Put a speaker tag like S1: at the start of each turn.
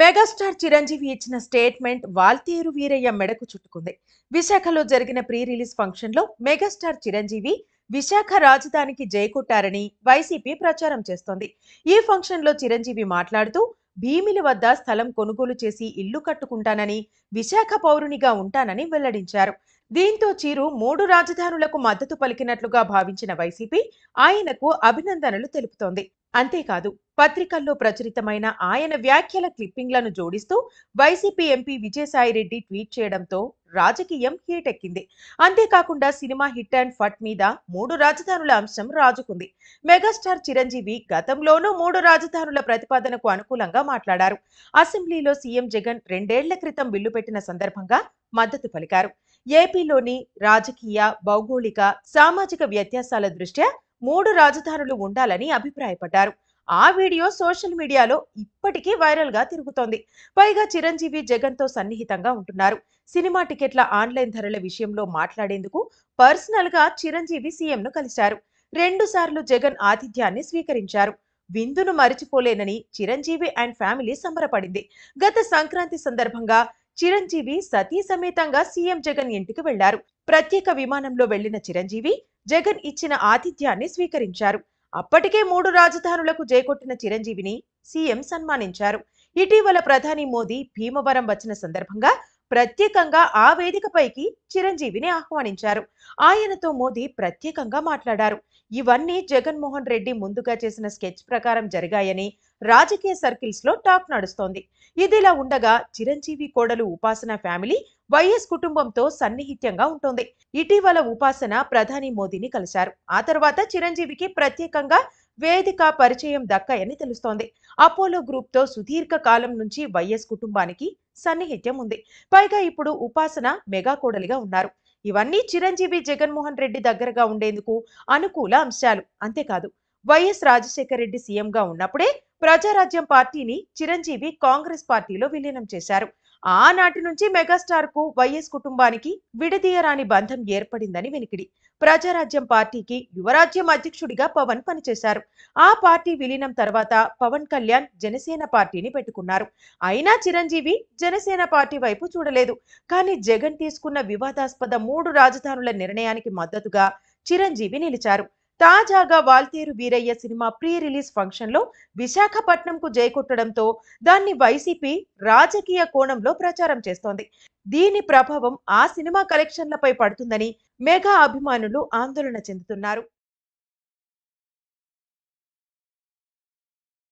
S1: megastar Chiranjeevi ఇచ్చిన statement Waltair Veeraiah మెడకు చుట్టుకుంది విశాఖలో జరిగిన ప్రీ రిలీజ్ ఫంక్షన్లో మెగాస్టార్ చిరంజీవి విశాఖ రాజధానికి జయకొట్టారని వైసీపీ ప్రచారం చేస్తోంది ఈ ఫంక్షన్లో చిరంజీవి మాట్లాడుతూ భీమిలి వద్ద స్థలం కొనుగోలు చేసి ఇల్లు కట్టుకుంటానని విశాఖ పౌరునిగా ఉంటానని వెల్లడించారు దీంతో చీరు మూడు రాజధానులకు మద్దతు పలికినట్లుగా భావించిన వైసీపీ ఆయనకు అభినందనలు తెలుపుతోంది అంతేకాదు పత్రికల్లో ప్రచురితమైన ఆయన వ్యాఖ్యల క్లిప్పింగ్లను జోడిస్తూ వైసీపీ ఎంపీ విజయసాయిరెడ్డి ట్వీట్ చేయడంతో రాజకీయం హీటెక్కింది అంతేకాకుండా సినిమా హిట్ అండ్ ఫట్ మీద మూడు రాజధానుల అంశం రాజుకుంది మెగాస్టార్ చిరంజీవి గతంలోనూ మూడు రాజధానుల ప్రతిపాదనకు అనుకూలంగా మాట్లాడారు అసెంబ్లీలో సీఎం జగన్ రెండేళ్ల క్రితం బిల్లు పెట్టిన సందర్భంగా మద్దతు పలికారు ఏపీలోని రాజకీయ భౌగోళిక సామాజిక వ్యత్యాసాల దృష్ట్యా మూడు రాజధానులు ఉండాలని అభిప్రాయపడ్డారు ఆ వీడియో సోషల్ మీడియాలో ఇప్పటికీ వైరల్ గా తిరుగుతోంది పైగా చిరంజీవి జగన్ తో సన్నిహితంగా ఉంటున్నారు సినిమా టికెట్ల ఆన్లైన్ ధరల విషయంలో మాట్లాడేందుకు పర్సనల్ గా చిరంజీవి సీఎం ను కలిశారు రెండు సార్లు జగన్ ఆతిథ్యాన్ని స్వీకరించారు విందును మరిచిపోలేనని చిరంజీవి అండ్ ఫ్యామిలీ సంబరపడింది గత సంక్రాంతి సందర్భంగా చిరంజీవి సతీ సమేతంగా సీఎం జగన్ ఇంటికి వెళ్లారు ప్రత్యేక విమానంలో వెళ్లిన చిరంజీవి జగన్ ఇచ్చిన ఆతిథ్యాన్ని స్వీకరించారు అప్పటికే మూడు రాజధానులకు జయకొట్టిన చిరంజీవిని సీఎం సన్మానించారు ఇటీవల ప్రధాని మోదీ భీమవరం వచ్చిన సందర్భంగా ప్రత్యేకంగా ఆ వేదికపైకి చిరంజీవిని ఆహ్వానించారు ఆయనతో మోదీ ప్రత్యేకంగా మాట్లాడారు ఇవన్నీ జగన్మోహన్ రెడ్డి ముందుగా చేసిన స్కెచ్ ప్రకారం జరిగాయని రాజకీయ సర్కిల్స్లో టాక్ నడుస్తోంది ఇదిలా ఉండగా చిరంజీవి కోడలు ఉపాసన ఫ్యామిలీ వైఎస్ కుటుంబంతో సన్నిహిత్యంగా ఉంటుంది ఇటీవల ఉపాసన ప్రధాని మోదీని కలిశారు ఆ తర్వాత చిరంజీవికి ప్రత్యేకంగా వేదిక పరిచయం దక్కాయని తెలుస్తోంది అపోలో గ్రూప్తో సుదీర్ఘ కాలం నుంచి వైఎస్ కుటుంబానికి సన్నిహిత్యం ఉంది పైగా ఇప్పుడు ఉపాసన మెగా కోడలిగా ఉన్నారు ఇవన్నీ చిరంజీవి జగన్మోహన్ రెడ్డి దగ్గరగా ఉండేందుకు అనుకూల అంశాలు అంతేకాదు వైఎస్ రాజశేఖర రెడ్డి సీఎంగా ఉన్నప్పుడే ప్రజారాజ్యం పార్టీని చిరంజీవి కాంగ్రెస్ పార్టీలో విలీనం చేశారు ఆనాటి నుంచి మెగాస్టార్ కు వైఎస్ కుటుంబానికి విడదీయరాని బంధం ఏర్పడిందని వినికిడి ప్రజారాజ్యం పార్టీకి యువరాజ్యం అధ్యక్షుడిగా పవన్ పనిచేశారు ఆ పార్టీ విలీనం తర్వాత పవన్ కళ్యాణ్ జనసేన పార్టీని పెట్టుకున్నారు అయినా చిరంజీవి జనసేన పార్టీ వైపు చూడలేదు కానీ జగన్ తీసుకున్న వివాదాస్పద మూడు రాజధానుల నిర్ణయానికి మద్దతుగా చిరంజీవి నిలిచారు తాజాగా Waltair Veerayya cinema pre release function Visakhapatnam విశాఖపట్నంకు జయకొట్టడంతో దాన్ని వైసీపీ రాజకీయ కోణంలో ప్రచారం చేస్తోంది దీని ప్రభావం ఆ సినిమా కలెక్షన్లపై పడుతుందని మెగా అభిమానులు ఆందోళన చెందుతున్నారు